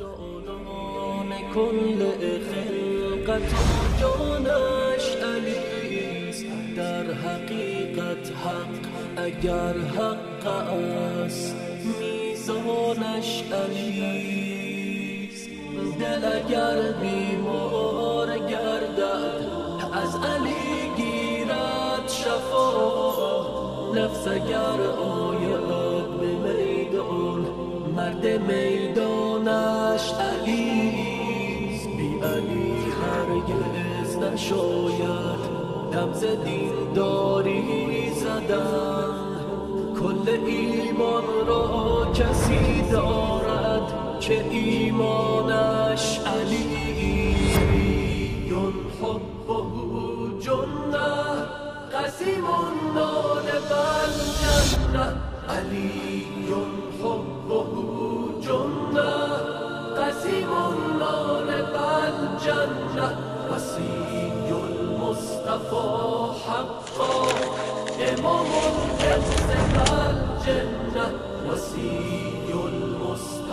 جانان کل در حقیقت حق اگر حق است میزانش علیست دل اگر بیمار گردد از علی گیرد شفا نفس اگر آید به میدان مرد میدان همش علیز بی علی هرگز نشاید دم زدین داری زدن کل ایمان را کسی دارد که ایمانم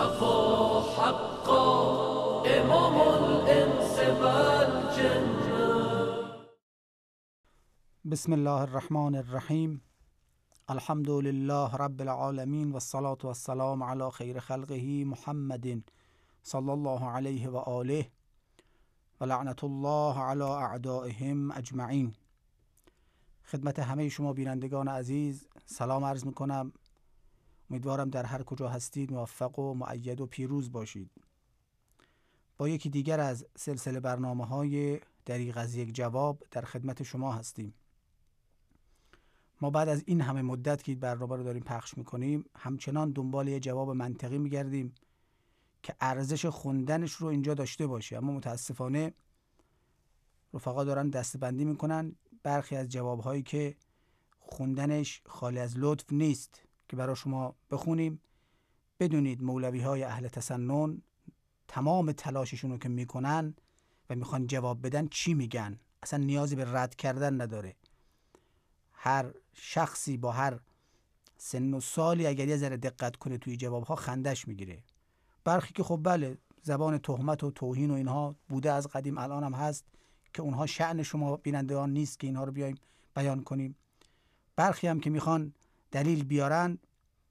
امام بسم الله الرحمن الرحیم الحمد لله رب العالمین والصلاة والسلام على خیر خلقه محمد صلى الله عليه و آله الله على اعدائهم اجمعین خدمت همه شما بینندگان عزیز سلام عرض میکنم امیدوارم در هر کجا هستید موفق و معید و پیروز باشید با یکی دیگر از سلسله برنامه های دریغ از یک جواب در خدمت شما هستیم ما بعد از این همه مدت که برنامه رو داریم پخش میکنیم همچنان دنبال یه جواب منطقی میگردیم که ارزش خوندنش رو اینجا داشته باشه اما متاسفانه رفقا دارن دستبندی میکنن برخی از جوابهایی که خوندنش خالی از لطف نیست که برای شما بخونیم بدونید مولوی های اهل تسنن تمام تلاششون رو که میکنن و میخوان جواب بدن چی میگن اصلا نیازی به رد کردن نداره هر شخصی با هر سن و سالی اگر یه ذره دقت کنه توی جوابها خندش میگیره برخی که خب بله زبان تهمت و توهین و اینها بوده از قدیم الان هم هست که اونها شعن شما بینندگان نیست که اینها رو بیایم بیان کنیم برخی هم که میخوان دلیل بیارن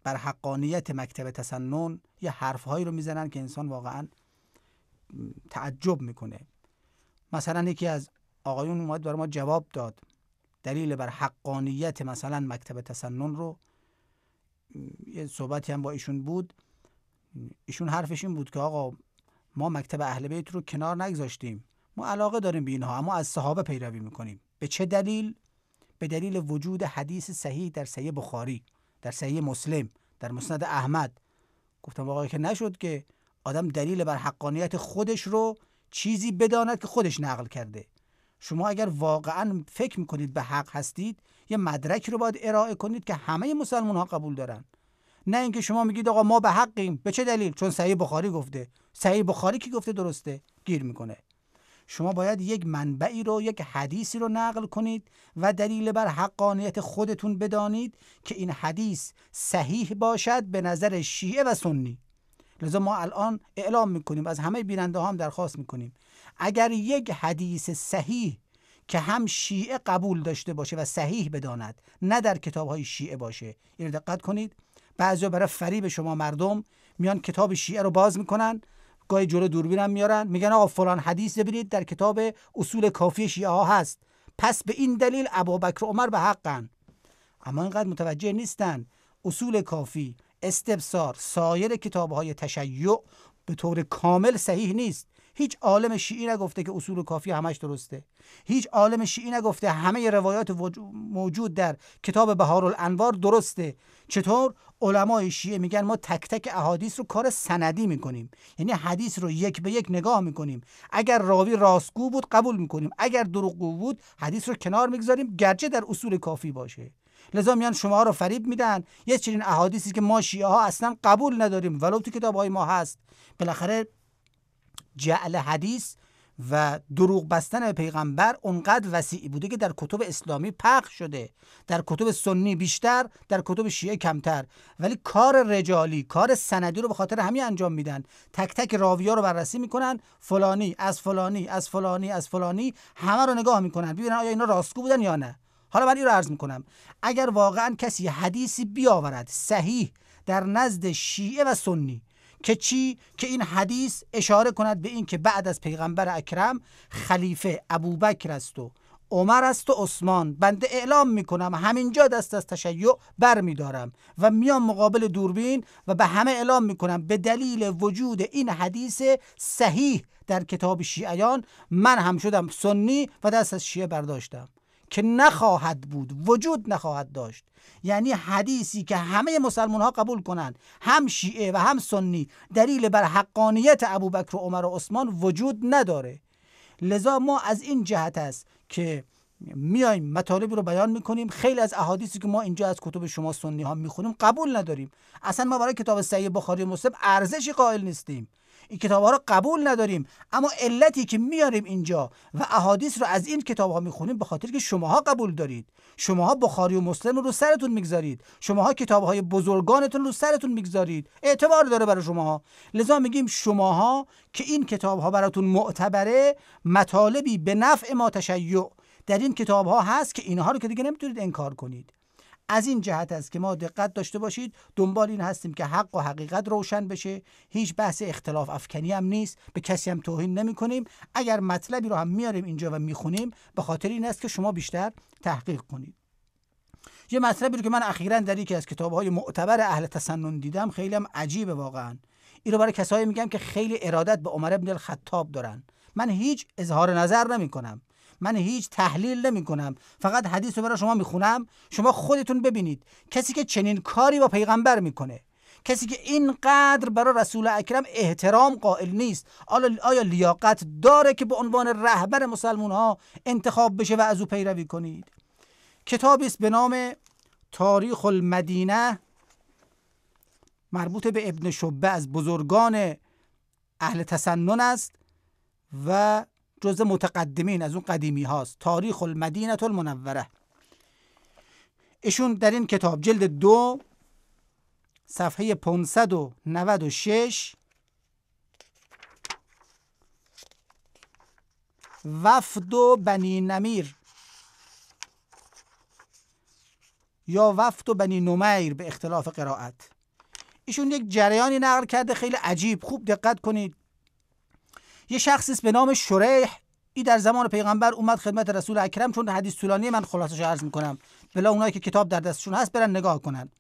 بر حقانیت مکتب تسنن یه حرفهایی رو میزنن که انسان واقعا تعجب میکنه مثلا یکی از آقایون اومد برای ما جواب داد دلیل بر حقانیت مثلا مکتب تسنن رو یه صحبتی هم با ایشون بود ایشون حرفش این بود که آقا ما مکتب اهل بیت رو کنار نگذاشتیم ما علاقه داریم به اینها اما از صحابه پیروی میکنیم به چه دلیل به دلیل وجود حدیث صحیح در صحیح بخاری در صحیح مسلم در مسند احمد گفتم واقعی که نشد که آدم دلیل بر حقانیت خودش رو چیزی بداند که خودش نقل کرده شما اگر واقعا فکر میکنید به حق هستید یه مدرک رو باید ارائه کنید که همه مسلمان ها قبول دارن نه اینکه شما میگید آقا ما به حقیم به چه دلیل چون صحیح بخاری گفته صحیح بخاری کی گفته درسته گیر میکنه شما باید یک منبعی رو یک حدیثی رو نقل کنید و دلیل بر حقانیت خودتون بدانید که این حدیث صحیح باشد به نظر شیعه و سنی لذا ما الان اعلام میکنیم از همه بیننده هم درخواست میکنیم اگر یک حدیث صحیح که هم شیعه قبول داشته باشه و صحیح بداند نه در کتاب های شیعه باشه این دقت کنید بعضی برای فریب شما مردم میان کتاب شیعه رو باز میکنن گاهی جلو دوربینم میارن میگن آقا فلان حدیث ببینید در کتاب اصول کافی شیعه ها هست پس به این دلیل ابوبکر عمر به حقن اما اینقدر متوجه نیستن اصول کافی استبصار سایر کتاب های تشیع به طور کامل صحیح نیست هیچ عالم شیعی نگفته که اصول کافی همش درسته هیچ عالم شیعی نگفته همه روایات موجود در کتاب بهار الانوار درسته چطور علمای شیعه میگن ما تک تک احادیث رو کار سندی میکنیم یعنی حدیث رو یک به یک نگاه میکنیم اگر راوی راستگو بود قبول میکنیم اگر دروغگو بود حدیث رو کنار میگذاریم گرچه در اصول کافی باشه لذا میان شما رو فریب میدن یه چنین احادیثی که ما شیعه ها اصلا قبول نداریم ولو تو کتاب های ما هست بالاخره جعل حدیث و دروغ بستن به پیغمبر اونقدر وسیعی بوده که در کتب اسلامی پخ شده در کتب سنی بیشتر در کتب شیعه کمتر ولی کار رجالی کار سندی رو به خاطر همین انجام میدن تک تک راویا رو بررسی میکنن فلانی از فلانی از فلانی از فلانی همه رو نگاه میکنن ببینن آیا اینا راستگو بودن یا نه حالا من این رو عرض میکنم اگر واقعا کسی حدیثی بیاورد صحیح در نزد شیعه و سنی که چی که این حدیث اشاره کند به این که بعد از پیغمبر اکرم خلیفه ابوبکر است و عمر است و عثمان بنده اعلام میکنم همینجا دست از تشیع برمیدارم و میام مقابل دوربین و به همه اعلام میکنم به دلیل وجود این حدیث صحیح در کتاب شیعیان من هم شدم سنی و دست از شیعه برداشتم که نخواهد بود وجود نخواهد داشت یعنی حدیثی که همه مسلمان ها قبول کنند هم شیعه و هم سنی دلیل بر حقانیت ابوبکر و عمر و عثمان وجود نداره لذا ما از این جهت است که میایم مطالبی رو بیان میکنیم خیلی از احادیثی که ما اینجا از کتب شما سنی ها میخونیم قبول نداریم اصلا ما برای کتاب صحیح بخاری و مسلم ارزشی قائل نیستیم این کتاب ها رو قبول نداریم اما علتی که میاریم اینجا و احادیث رو از این کتاب ها میخونیم به خاطر که شماها قبول دارید شماها بخاری و مسلم رو, سرتون میگذارید شماها کتاب های بزرگانتون رو سرتون میگذارید اعتبار داره برای شماها لذا میگیم شماها که این کتاب ها براتون معتبره مطالبی به نفع ما تشیع در این کتاب ها هست که اینها رو که دیگه نمیتونید انکار کنید از این جهت است که ما دقت داشته باشید دنبال این هستیم که حق و حقیقت روشن بشه هیچ بحث اختلاف افکنی هم نیست به کسی هم توهین نمی کنیم اگر مطلبی رو هم میاریم اینجا و میخونیم به خاطر این است که شما بیشتر تحقیق کنید یه مطلبی رو که من اخیرا در یکی از های معتبر اهل تسنن دیدم خیلی هم عجیبه واقعا این رو برای کسایی میگم که خیلی ارادت به عمر ابن الخطاب دارن من هیچ اظهار نظر نمی من هیچ تحلیل نمی کنم فقط حدیث رو برای شما میخونم شما خودتون ببینید کسی که چنین کاری با پیغمبر میکنه کسی که اینقدر برای رسول اکرم احترام قائل نیست آیا لیاقت داره که به عنوان رهبر مسلمون ها انتخاب بشه و از او پیروی کنید کتابی است به نام تاریخ المدینه مربوط به ابن شبه از بزرگان اهل تسنن است و جزء متقدمین از اون قدیمی هاست تاریخ المدینه المنوره ایشون در این کتاب جلد دو صفحه 596 وفد و بنی نمیر یا وفد و بنی نمیر به اختلاف قرائت ایشون یک جریانی نقل کرده خیلی عجیب خوب دقت کنید یه شخصی است به نام شریح ای در زمان پیغمبر اومد خدمت رسول اکرم چون حدیث طولانی من خلاصش عرض میکنم بلا اونایی که کتاب در دستشون هست برن نگاه کنند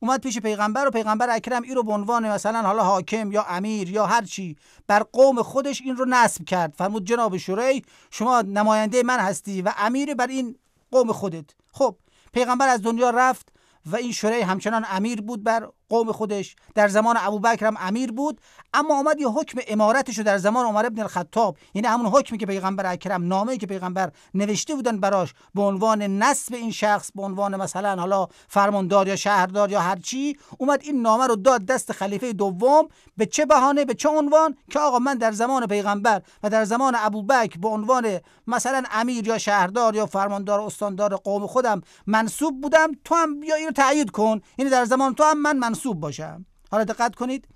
اومد پیش پیغمبر و پیغمبر اکرم ای رو به عنوان مثلا حالا حاکم یا امیر یا هر چی بر قوم خودش این رو نصب کرد فرمود جناب شورای شما نماینده من هستی و امیر بر این قوم خودت خب پیغمبر از دنیا رفت و این شورای همچنان امیر بود بر قوم خودش در زمان ابوبکر هم امیر بود اما آمد یه حکم امارتش در زمان عمر ابن الخطاب یعنی همون حکمی که پیغمبر اکرم نامه‌ای که پیغمبر نوشته بودن براش به عنوان نصب این شخص به عنوان مثلا حالا فرماندار یا شهردار یا هر چی، اومد این نامه رو داد دست خلیفه دوم به چه بهانه به چه عنوان که آقا من در زمان پیغمبر و در زمان ابوبکر به عنوان مثلا امیر یا شهردار یا فرماندار استاندار قوم خودم منصوب بودم تو هم بیا اینو تایید کن یعنی در زمان تو هم من منصوب باشم حالا دقت کنید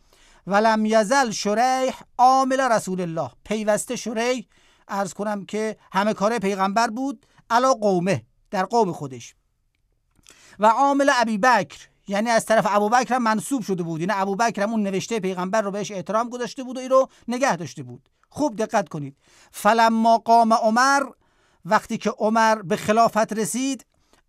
ولم یزل شریح عامل رسول الله پیوسته شریح ارز کنم که همه کاره پیغمبر بود علا قومه در قوم خودش و عامل ابی بکر یعنی از طرف ابوبکر منصوب شده بود یعنی ابوبکر اون نوشته پیغمبر رو بهش احترام گذاشته بود و این رو نگه داشته بود خوب دقت کنید فلما قام عمر وقتی که عمر به خلافت رسید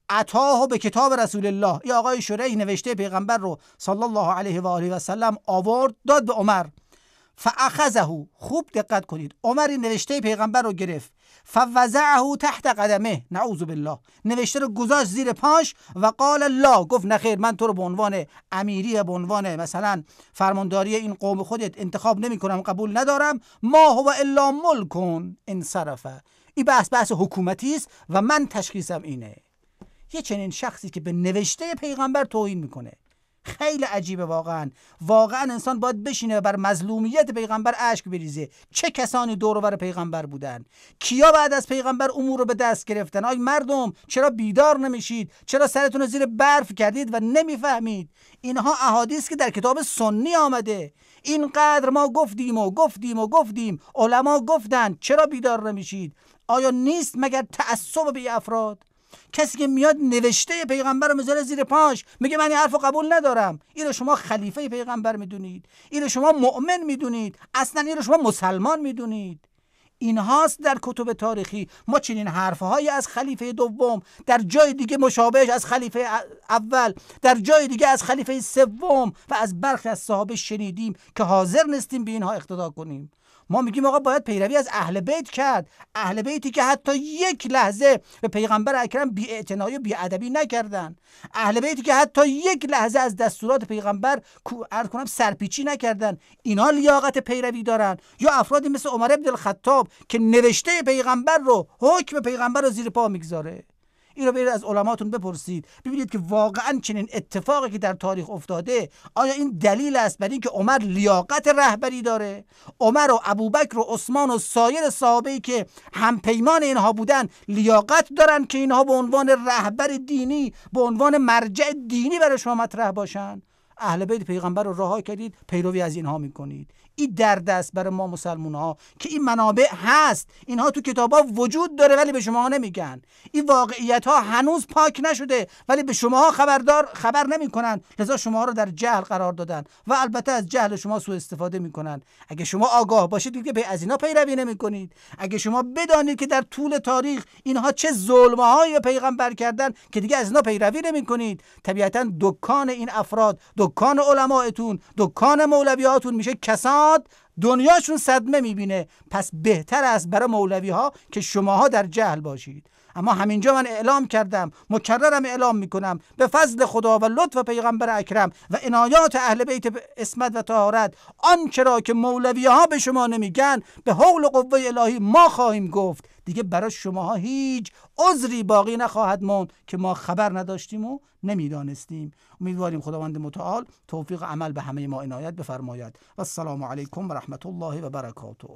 عطاه به کتاب رسول الله یا آقای شریح نوشته پیغمبر رو صلی الله علیه و آله و سلم آورد داد به عمر فاخذه خوب دقت کنید عمر نوشته پیغمبر رو گرفت فوزعه تحت قدمه نعوذ بالله نوشته رو گذاشت زیر پاش و قال لا گفت نخیر من تو رو به عنوان امیری به عنوان مثلا فرمانداری این قوم خودت انتخاب نمی کنم قبول ندارم ما هو الا ملکون انصرفه این بحث بحث حکومتی است و من تشخیصم اینه یه چنین شخصی که به نوشته پیغمبر توهین میکنه خیلی عجیبه واقعا واقعا انسان باید بشینه بر مظلومیت پیغمبر اشک بریزه چه کسانی دور بر پیغمبر بودن کیا بعد از پیغمبر امور رو به دست گرفتن آی مردم چرا بیدار نمیشید چرا سرتون رو زیر برف کردید و نمیفهمید اینها احادیث که در کتاب سنی آمده اینقدر ما گفتیم و گفتیم و گفتیم علما گفتن چرا بیدار نمیشید آیا نیست مگر تعصب به افراد کسی که میاد نوشته پیغمبر رو میذاره زیر پاش میگه من این حرف قبول ندارم این رو شما خلیفه پیغمبر میدونید این رو شما مؤمن میدونید اصلا این رو شما مسلمان میدونید اینهاست در کتب تاریخی ما چنین حرفهایی از خلیفه دوم در جای دیگه مشابهش از خلیفه اول در جای دیگه از خلیفه سوم و از برخی از صحابه شنیدیم که حاضر نیستیم به اینها اقتدا کنیم ما میگیم آقا باید پیروی از اهل بیت کرد اهل بیتی که حتی یک لحظه به پیغمبر اکرم بی اعتنایی و بی ادبی نکردن اهل بیتی که حتی یک لحظه از دستورات پیغمبر ار کنم سرپیچی نکردن اینا لیاقت پیروی دارن یا افرادی مثل عمر ابن الخطاب که نوشته پیغمبر رو حکم پیغمبر رو زیر پا میگذاره این رو برید از علماتون بپرسید ببینید که واقعا چنین اتفاقی که در تاریخ افتاده آیا این دلیل است بر اینکه عمر لیاقت رهبری داره عمر و ابوبکر و عثمان و سایر صحابه که همپیمان اینها بودن لیاقت دارن که اینها به عنوان رهبر دینی به عنوان مرجع دینی برای شما مطرح باشن اهل بیت پیغمبر رو رها کردید پیروی از اینها میکنید این درد است برای ما مسلمان ها که این منابع هست اینها تو کتاب ها وجود داره ولی به شما نمیگن این واقعیت ها هنوز پاک نشده ولی به شما خبردار خبر نمیکنن لذا شما رو در جهل قرار دادن و البته از جهل شما سوء استفاده میکنن اگه شما آگاه باشید که از اینا پیروی نمیکنید اگه شما بدانید که در طول تاریخ اینها چه ظلم های پیغمبر کردن که دیگه از اینا پیروی نمیکنید طبیعتا دکان این افراد دکان علمایتون دکان مولویاتون میشه کساد دنیاشون صدمه میبینه پس بهتر است برای مولوی ها که شماها در جهل باشید اما همینجا من اعلام کردم مکررم اعلام میکنم به فضل خدا و لطف پیغمبر اکرم و عنایات اهل بیت اسمت و طهارت آنچرا که مولوی ها به شما نمیگن به حول قوه الهی ما خواهیم گفت دیگه برای شماها هیچ عذری باقی نخواهد ماند که ما خبر نداشتیم و نمیدانستیم امیدواریم خداوند متعال توفیق عمل به همه ما عنایت بفرماید و السلام علیکم و رحمت الله و برکاته